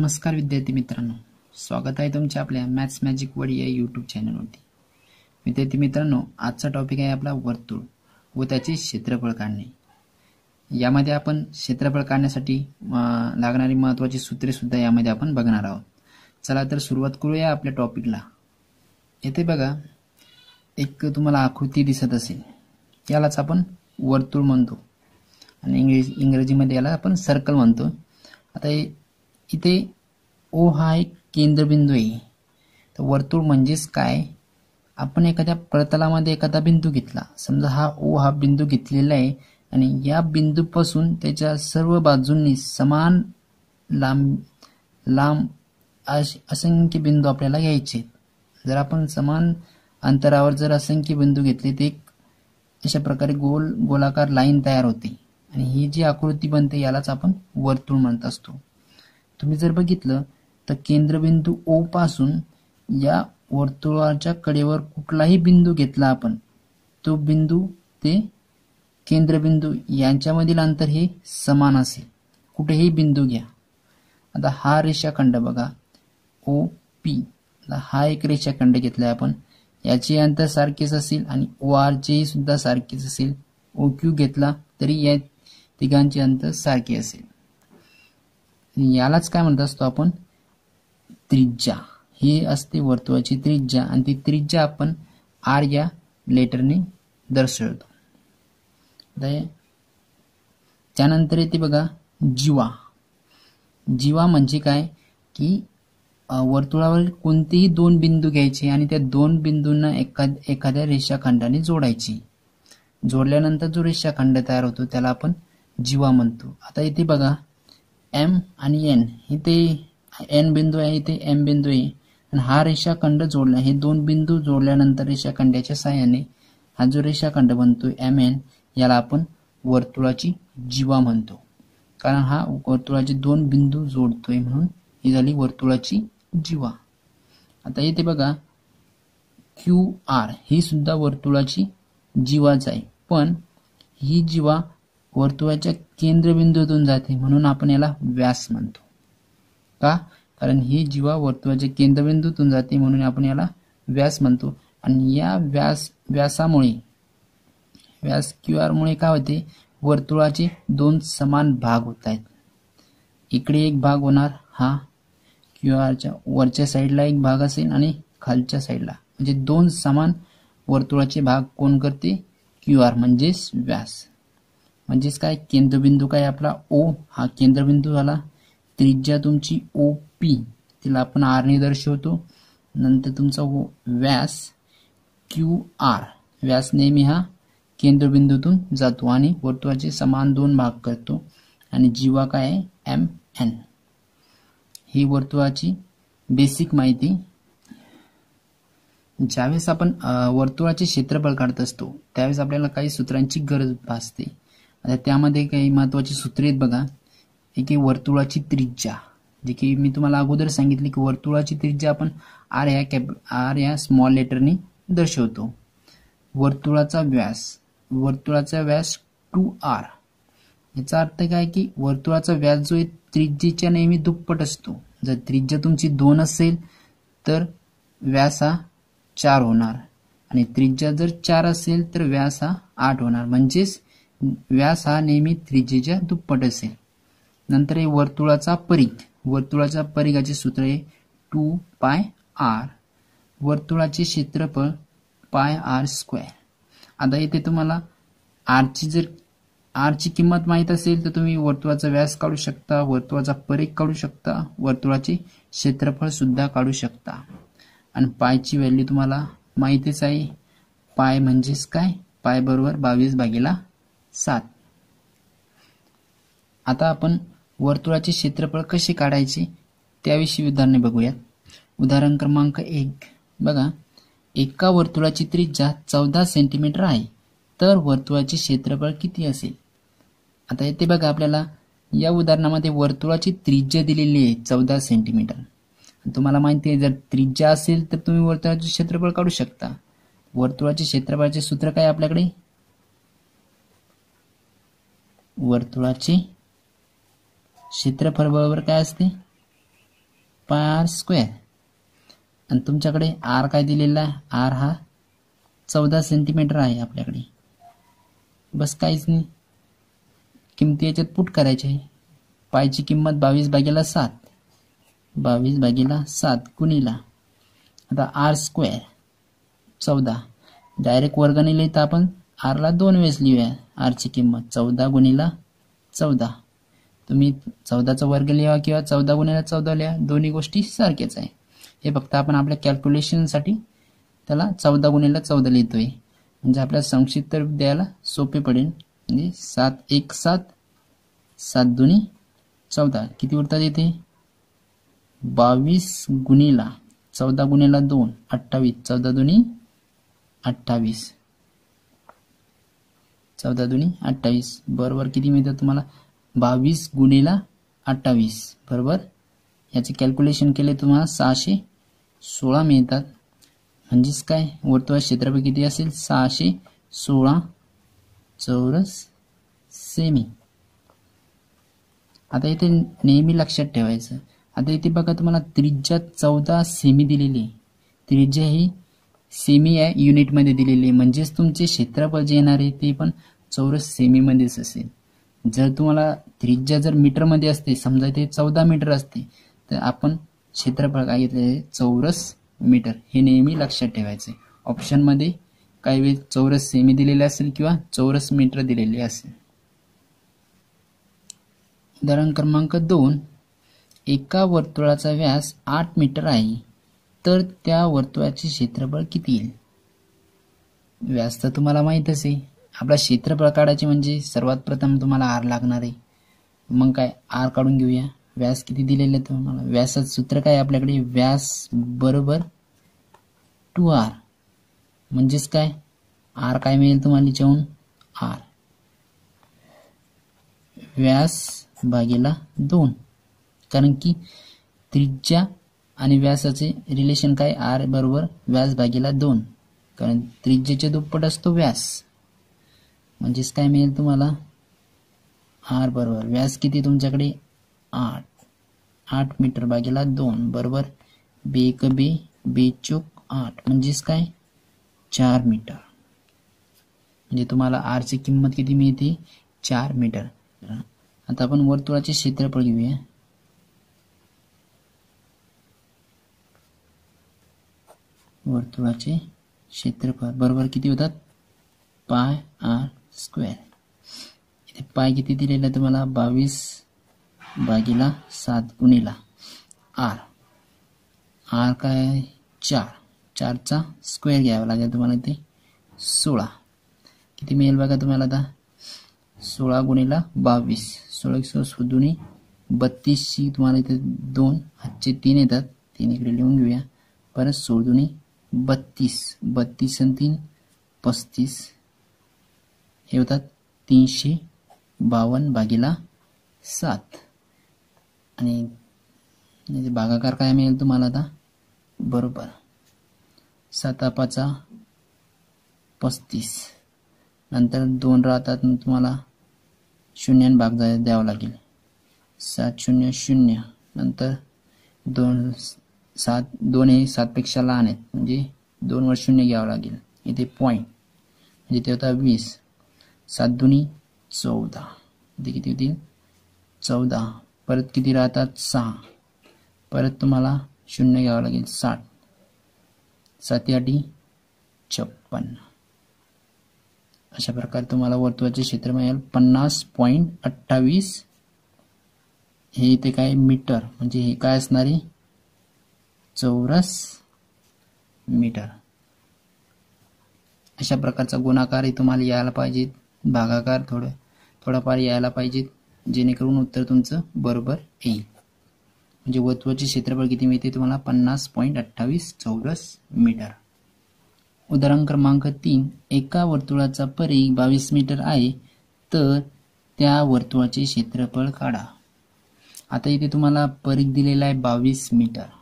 नमस्कार विद्यार्थी मित्रांनो स्वागत आहे तुमच्या आपल्या मॅथ्स मॅजिक वर्ड या यूट्यूब चॅनलवरती विद्यार्थी मित्रांनो आजचा टॉपिक आहे आपला वर्तुळ व त्याचे क्षेत्रफळ काढणे यामध्ये आपण क्षेत्रफळ काढण्यासाठी लागणारी महत्त्वाची सूत्रेसुद्धा यामध्ये आपण बघणार आहोत चला तर सुरुवात करूया आपल्या टॉपिकला येथे बघा एक तुम्हाला आकृती दिसत असेल यालाच आपण वर्तुळ म्हणतो आणि इंग्रज इंग्रजीमध्ये याला आपण सर्कल म्हणतो आता हे इथे ओ हा एक केंद्रबिंदू आहे तर वर्तुळ म्हणजेच काय आपण एखाद्या प्रतलामध्ये एखादा बिंदू घेतला समजा हा ओ हा बिंदू घेतलेला आहे आणि या बिंदूपासून त्याच्या सर्व बाजूंनी समान लांब लांब असंख्य बिंदू आपल्याला घ्यायचे जर आपण समान अंतरावर जर असंख्य बिंदू घेतले तर एक अशा प्रकारे गोल गोलाकार लाईन तयार होते आणि ही जी आकृती बनते यालाच आपण वर्तुळ म्हणत असतो तुम्ही जर बघितलं तर केंद्रबिंदू ओ पासून या वर्तुळाच्या कडेवर कुठलाही बिंदू घेतला आपण तो बिंदू ते केंद्रबिंदू यांच्यामधील अंतर हे समान असेल कुठेही बिंदू घ्या आता हा रेषाखंड बघा ओ पी हा एक रेषाखंड घेतला आपण याचे अंतर सारखेच असेल आणि ओ आरचेही सुद्धा सारखेच असेल ओ क्यू घेतला तरी या तिघांचे अंतर सारखे असेल यालाच काय म्हणत असतो आपण त्रिज्या ही असते वर्तुळाची त्रिज्या आणि ती त्रिज्या आपण आर या लेटरने दर्शवतो त्यानंतर येते बघा जीवा जीवा म्हणजे काय की वर्तुळावर कोणतेही दोन बिंदू घ्यायचे आणि त्या दोन बिंदूंना एखाद एखाद्या रेषाखंडाने जोडायची जोडल्यानंतर जो रेषाखंड तयार होतो त्याला आपण जीवा म्हणतो आता इथे बघा एम आणि एन इथे एन बिंदू आहे इथे एम बिंदू आहे आणि हा रेषाखंड जोडला हे दोन बिंदू जोडल्यानंतर रेषाखंडाच्या सहाय्याने हा जो रेषाखंड बनतो एम एन याला आपण वर्तुळाची जीवा म्हणतो कारण हा वर्तुळाचे दोन बिंदू जोडतोय म्हणून ही झाली वर्तुळाची जीवा आता इथे बघा क्यू आर ही सुद्धा वर्तुळाची जीवाच आहे पण ही जीवा वर्तुळाच्या केंद्रबिंदूतून जाते म्हणून आपण याला व्यास म्हणतो का कारण ही जीवा वर्तुळाच्या केंद्रबिंदूतून जाते म्हणून आपण याला व्यास म्हणतो आणि या व्यास व्यासामुळे व्यास क्यू आरमुळे काय होते वर्तुळाचे दोन समान भाग होत आहेत इकडे एक भाग होणार हा क्यू आरच्या वरच्या साईडला एक भाग असेल आणि खालच्या साईडला म्हणजे दोन समान वर्तुळाचे भाग कोण करते क्यू आर म्हणजेच व्यास म्हणजेच काय केंद्रबिंदू काय आपला ओ हा केंद्रबिंदू झाला त्रिज्या तुमची ओ पी तिला आपण आरने दर्शवतो नंतर तुमचा हो- व्यास क्यू आर व्यास नेहमी हा केंद्रबिंदूतून जातो आणि वर्तुळाचे समान दोन भाग करतो आणि जीवा काय आहे एम एन ही वर्तुळाची बेसिक माहिती ज्यावेळेस आपण वर्तुळाचे क्षेत्रफळ काढत असतो त्यावेळेस आपल्याला काही सूत्रांची गरज भासते आता त्यामध्ये काही महत्वाची सूत्रे आहेत बघा एक आहे वर्तुळाची त्रिज्या जे की मी तुम्हाला अगोदर सांगितले की वर्तुळाची त्रिज्या आपण आर या कॅप आर या स्मॉल लेटरने दर्शवतो वर्तुळाचा व्यास वर्तुळाचा व्यास टू आर याचा अर्थ काय की वर्तुळाचा व्यास जो आहे त्रिज्येच्या नेहमी दुप्पट असतो जर त्रिज्या तुमची दोन असेल तर व्यास हा चार होणार आणि त्रिज्या जर चार असेल तर व्यास हा आठ होणार म्हणजेच व्यास हा नेहमी त्रिजेच्या दुप्पट असेल नंतर हे वर्तुळाचा परीघ वर्तुळाच्या परिघाचे सूत्र आहे टू पाय आर वर्तुळाचे क्षेत्रफळ पाय आर स्क्वेअर आता इथे तुम्हाला आरची जर आरची किंमत माहीत असेल तर तुम्ही वर्तुळाचा व्यास काढू शकता वर्तुळाचा परीघ काढू शकता वर्तुळाचे क्षेत्रफळ सुद्धा काढू शकता आणि पायची व्हॅल्यू तुम्हाला माहितीच आहे पाय म्हणजेच काय पाय बरोबर बावीस भागीला सात आता आपण वर्तुळाचे क्षेत्रफळ कसे काढायचे त्याविषयी उदाहरणे बघूयात उदाहरण क्रमांक एक बघा एका वर्तुळाची त्रिज्या चौदा सेंटीमीटर आहे तर वर्तुळाचे क्षेत्रफळ किती असेल आता येथे बघा आपल्याला या उदाहरणामध्ये वर्तुळाची त्रिज्या दिलेली आहे चौदा सेंटीमीटर तुम्हाला माहिती आहे जर त्रिज्या असेल तर तुम्ही वर्तुळाचे क्षेत्रफळ काढू शकता वर्तुळाचे क्षेत्रफळाचे सूत्र काय आपल्याकडे वर्तुळाचे क्षेत्रफळ बरोबर काय असते पार स्क्वेअर आणि तुमच्याकडे आर काय दिलेला आहे आर हा चौदा सेंटीमीटर आहे आपल्याकडे बस काहीच नाही किमती याच्यात पुट करायची आहे पायची किंमत बावीस बागेला सात बावीस बागेला सात कुणीला आता आर स्क्वेअर चौदा डायरेक्ट वर्गाने तर आपण आरला दोन वेळेस लिहूया आरची किंमत चौदा गुणिला चौदा तुम्ही चौदाचा वर्ग लिहा किंवा चौदा गुणिला चौदा लिहा दोन्ही गोष्टी सारख्याच आहे हे फक्त आपण आपल्या कॅल्क्युलेशनसाठी त्याला चौदा गुणिला चौदा लिहितोय म्हणजे आपल्या संक्षिप्त द्यायला सोपे पडेल म्हणजे सात एक सात सात दोन्ही चौदा किती उरतात येते बावीस गुणिला चौदा गुणिला दोन अठ्ठावीस चौदा दोन्ही अठ्ठावीस चौदा दुनी अठ्ठावीस बरोबर किती मिळतात तुम्हाला बावीस गुणेला अठ्ठावीस बरोबर याचे कॅल्क्युलेशन केले तुम्हाला सहाशे सोळा मिळतात म्हणजेच काय वर्तुळ क्षेत्रफळ किती असेल सहाशे सोळा चौरस सेमी आता इथे नेहमी लक्षात ठेवायचं आता इथे बघा तुम्हाला त्रिज्या चौदा सेमी दिलेली त्रिज्या ही सेमी या युनिटमध्ये दिलेले म्हणजेच तुमचे क्षेत्रफळ जे येणार आहे ते पण चौरस सेमीमध्येच असेल जर तुम्हाला त्रिज्या जर मीटरमध्ये असते समजा ते चौदा मीटर असते तर आपण क्षेत्रफळ काय घेतले चौरस मीटर हे नेहमी लक्षात ठेवायचे ऑप्शनमध्ये काही वेळ चौरस सेमी दिलेले असेल किंवा चौरस मीटर दिलेले असेल उदाहरण क्रमांक दोन एका वर्तुळाचा व्यास आठ मीटर आहे तर त्या वर्तुळाचे क्षेत्रफळ किती येईल व्यास तर तुम्हाला माहीतच आहे आपला क्षेत्रफळ काढायचे म्हणजे सर्वात प्रथम तुम्हाला आर लागणार आहे मग काय आर काढून घेऊया व्यास किती दिलेलं आहे तुम्हाला व्यासाचं सूत्र काय आपल्याकडे व्यास बरोबर टू आर म्हणजेच काय आर काय मिळेल तुम्हाला जेवण आर व्यास भागेला दोन कारण की त्रिज्या आणि व्यासाचे रिलेशन काय आर बरोबर व्यास भागीला दोन कारण त्रिज्येचे दुप्पट असतो व्यास म्हणजेच काय मिळेल तुम्हाला आर बरोबर व्यास किती तुमच्याकडे आठ आठ मीटर भागीला दोन बरोबर बे क बे बेचूक आठ म्हणजेच काय चार मीटर म्हणजे तुम्हाला आरची किंमत किती मिळते चार मीटर आता आपण वर्तुळाचे क्षेत्रफळ घेऊया वर्तुळाचे क्षेत्रफळ बरोबर किती होतात पाय आर स्क्वेअर इथे पाय किती दिलेला तुम्हाला बावीस भागीला सात गुणीला आर आर काय चार चारचा स्क्वेअर घ्यावा लागेल तुम्हाला इथे सोळा किती मिळेल बघा तुम्हाला आता सोळा गुणीला बावीस सोळा सो दुनी बत्तीसशी तुम्हाला इथे दोन हातचे तीन येतात तीन इकडे लिहून घेऊया परत सोळदुनी बत्तीस बत्तीस आणि तीन पस्तीस हे होतात तीनशे बावन्न भागीला सात आणि भागाकार काय मिळेल तुम्हाला आता बरोबर पाचा पस्तीस नंतर दोन राहतात तुम्हाला शून्याने भाग द्यावा लागेल सात शून्य शून्य नंतर दोन सात दोन हे सातपेक्षा लहान आहेत म्हणजे दोन वर शून्य घ्यावं लागेल इथे पॉईंट म्हणजे ते होता वीस सात दोन्ही चौदा इथे किती होतील चौदा परत किती राहतात सहा परत तुम्हाला शून्य घ्यावं लागेल साठ साती आठी छप्पन्न अशा प्रकारे तुम्हाला वर्तुळाचे क्षेत्र मिळेल पन्नास पॉईंट अठ्ठावीस हे इथे काय मीटर म्हणजे हे काय असणारे चौरस मीटर अशा प्रकारचा गुणाकारही तुम्हाला यायला पाहिजेत भागाकार थोडं थोडाफार यायला पाहिजेत जेणेकरून उत्तर तुमचं बरोबर येईल म्हणजे वत्वचे क्षेत्रफळ किती मिळते तुम्हाला पन्नास पॉईंट अठ्ठावीस चौरस मीटर उदाहरण क्रमांक तीन एका वर्तुळाचा परीघ बावीस मीटर आहे तर त्या वर्तुळाचे क्षेत्रफळ काढा आता इथे तुम्हाला परीघ दिलेला आहे बावीस मीटर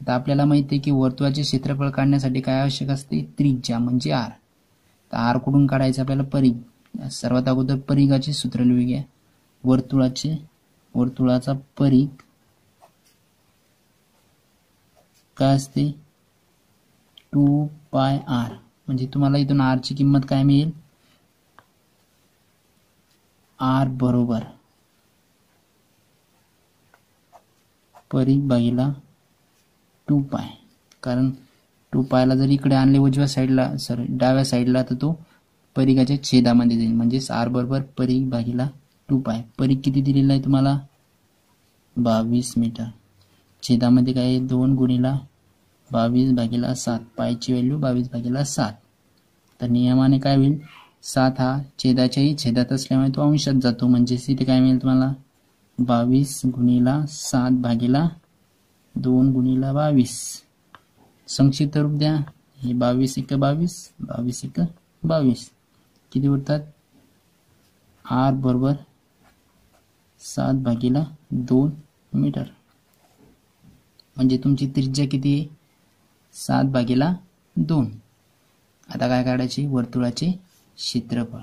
आता आपल्याला माहिती आहे की वर्तुळाचे क्षेत्रफळ काढण्यासाठी काय आवश्यक असते त्रिज्या म्हणजे आर तर आर कुठून काढायचं आपल्याला परिघ सर्वात अगोदर परिघाचे सूत्र लिहूया घ्या वर्तुळाचे वर्तुळाचा परिघ काय असते टू पाय आर म्हणजे तुम्हाला इथून आरची किंमत काय मिळेल आर बरोबर परिघ बाईला टू पाय कारण टू पायला जर इकडे आणले उजव्या साईडला सॉरी डाव्या साईडला तर तो परिघाच्या छेदामध्ये जाईल म्हणजेच आर बरोबर परिघ भागीला टू पाय परिघ किती दिलेला आहे तुम्हाला बावीस मीटर छेदामध्ये काय आहे दोन गुणीला बावीस भागीला सात पायची व्हॅल्यू बावीस भागीला सात तर नियमाने काय होईल सात हा छेदाच्याही छेदात असल्यामुळे तो अंशात जातो म्हणजेच इथे काय मिळेल तुम्हाला बावीस गुणीला सात भागीला दोन गुणीला बावीस संक्षिप्त रूप द्या हे बावीस एक बावीस बावीस एक बावीस किती उरतात आर बरोबर सात भागीला दोन मीटर म्हणजे तुमची त्रिज्या किती आहे सात भागीला दोन आता काय काढायचे वर्तुळाचे क्षेत्रफळ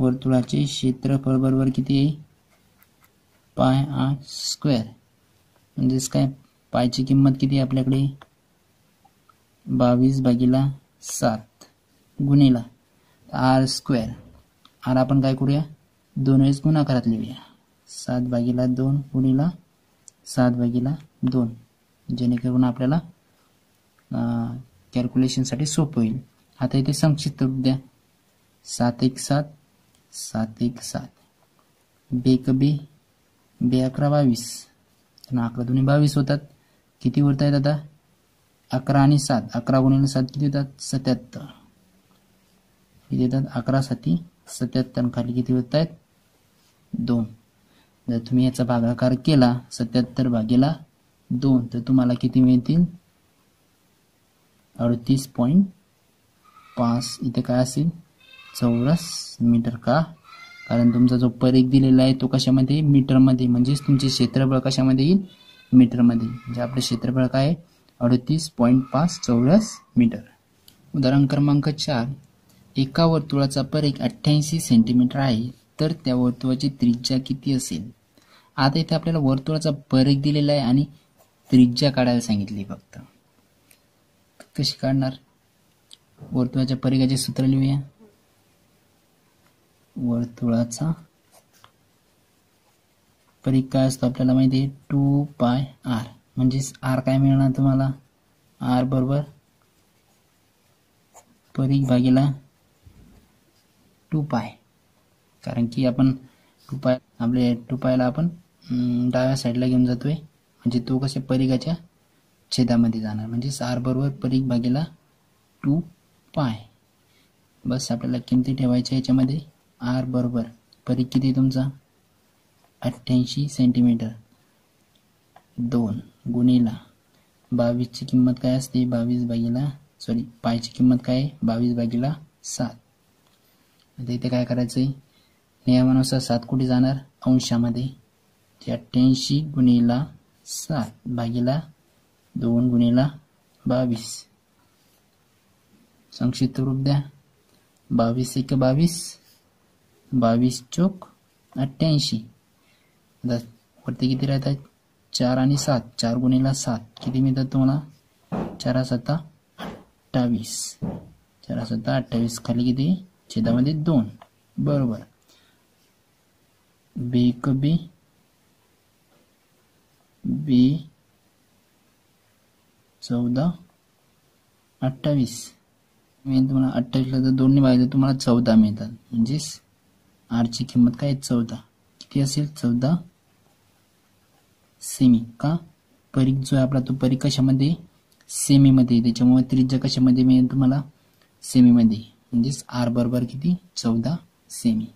वर्तुळाचे क्षेत्रफळ बरोबर किती आहे पाय आर स्क्वेअर म्हणजेच काय पायची किंमत किती आहे आपल्याकडे बावीस भागीला सात गुणेला आर स्क्वेअर आर आपण काय करूया दोन वेळेस गुणाकारात लिहूया सात भागीला दोन गुणीला सात भागीला दोन जेणेकरून आपल्याला कॅल्क्युलेशनसाठी सोपं होईल आता इथे संक्षिप्त द्या सात एक सात सात एक सात बेकबे बे बे अकरा बावीस आणि अकरा दोन्ही बावीस होतात किती उरत आहेत आता अकरा आणि सात अकरा गुणिले सात किती होतात सत्याहत्तर किती येतात अकरा साठी सत्याहत्तर खाली किती होत आहेत दोन जर तुम्ही याचा भागाकार केला सत्याहत्तर भागेला दोन तर तुम्हाला किती मिळतील अडतीस पॉईंट पाच इथे काय असेल चौरस मीटर का कारण तुमचा जो परीख दिलेला आहे तो कशामध्ये मीटरमध्ये म्हणजेच तुमचे क्षेत्रफळ कशामध्ये येईल मीटरमध्ये म्हणजे आपलं क्षेत्रफळ काय आहे अडतीस पॉईंट पाच चौरस मीटर उदाहरण क्रमांक चार एका वर्तुळाचा परीख अठ्ठ्याऐंशी सेंटीमीटर आहे तर त्या वर्तुळाची त्रिज्या किती असेल आता इथे आपल्याला वर्तुळाचा परीघ दिलेला आहे आणि त्रिज्या काढायला सांगितली फक्त कशी काढणार वर्तुळाच्या परीघाचे सूत्र लिहूया वर्तुळाचा परीख काय असतो आपल्याला माहिती आहे टू पाय आर म्हणजेच आर काय मिळणार तुम्हाला आर बरोबर परीख भागीला टू पाय कारण की आपण टू पाय आपले टू पायला आपण डाव्या साईडला घेऊन जातोय म्हणजे तो कसे परीघाच्या छेदामध्ये जाणार म्हणजे आर बरोबर परीक भागीला टू पाय बस आपल्याला किमती ठेवायच्या याच्यामध्ये आर बरोबर परी किती तुमचा अठ्ठ्याऐंशी सेंटीमीटर दोन गुणेला बावीसची किंमत काय असते बावीस बागीला सॉरी पायची किंमत काय बावीस भागीला सात आता इथे काय करायचं आहे नियमानुसार सात कुठे जाणार अंशामध्ये ते अठ्ठ्याऐंशी गुणीला सात भागीला दोन गुणेला बावीस संक्षिप्त रूप द्या बावीस एक बावीस बावीस चौक अठ्ठ्याऐंशी आता वरती किती राहतात चार आणि सात चार गुणीला सात किती मिळतात तुम्हाला चार सत्ता अठ्ठावीस चार सत्ता अठ्ठावीस खाली किती छेदामध्ये दोन बरोबर बी बी बी चौदा अठ्ठावीस मी तुम्हाला अठ्ठावीसला जर दोन निभायचं तुम्हाला चौदा मिळतात म्हणजेच आरची किंमत काय चौदा किती असेल चौदा सेमी का परीख जो आहे आपला तो परीख कशामध्ये सेमीमध्ये त्याच्यामुळे त्रिज्या कशामध्ये मिळेल तुम्हाला सेमीमध्ये म्हणजेच आर बरोबर किती चौदा सेमी